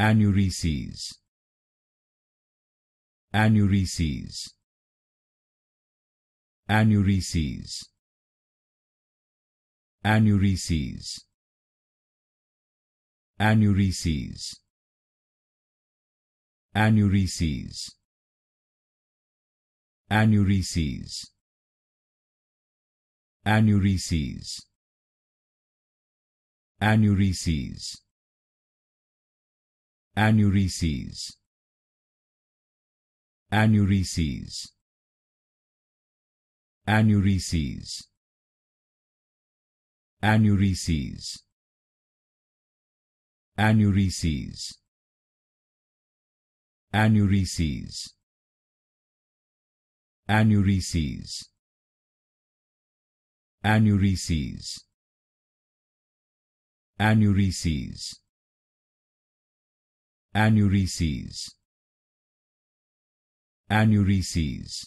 Anureses. Anureses. Anureses. Anureses. Anureses. Anureses. Anureses. Anureses. Anureses. Anureses. Anureses. Anureses. Anureses. Anureses. Anureses. Anureses. Anureses. Anureses. Anureses.